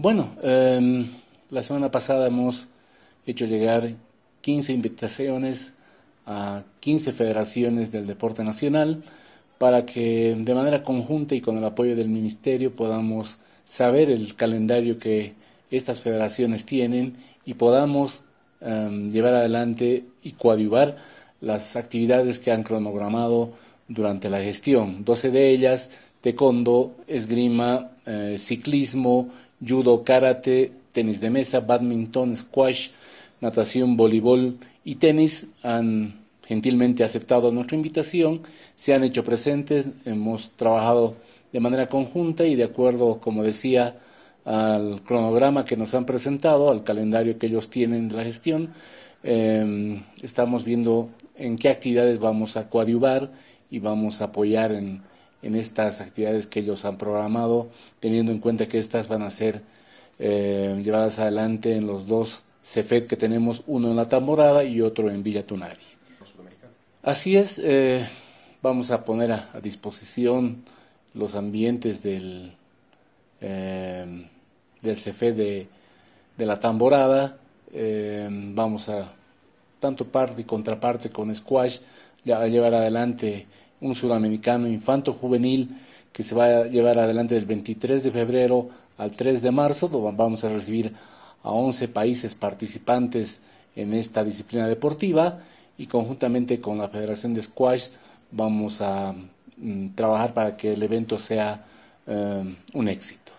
Bueno, em, la semana pasada hemos hecho llegar 15 invitaciones a 15 federaciones del deporte nacional para que de manera conjunta y con el apoyo del ministerio podamos saber el calendario que estas federaciones tienen y podamos em, llevar adelante y coadyuvar las actividades que han cronogramado durante la gestión. 12 de ellas, taekwondo, esgrima, eh, ciclismo, judo, karate, tenis de mesa, badminton, squash, natación, voleibol y tenis han gentilmente aceptado nuestra invitación, se han hecho presentes, hemos trabajado de manera conjunta y de acuerdo, como decía, al cronograma que nos han presentado, al calendario que ellos tienen de la gestión, em, estamos viendo en qué actividades vamos a coadyuvar y vamos a apoyar en, en estas actividades que ellos han programado, teniendo en cuenta que estas van a ser eh, llevadas adelante en los dos CEF que tenemos, uno en La Tamborada y otro en Villa Tunari. Así es, eh, vamos a poner a, disposición los ambientes del, eh, del de, La Tamborada, eh, vamos a tanto parte y contraparte con Squash, a llevar adelante un sudamericano infanto juvenil que se va a llevar adelante del 23 de febrero al 3 de marzo, donde vamos a recibir a 11 países participantes en esta disciplina deportiva y conjuntamente con la Federación de Squash vamos a mm, trabajar para que el evento sea eh, un éxito.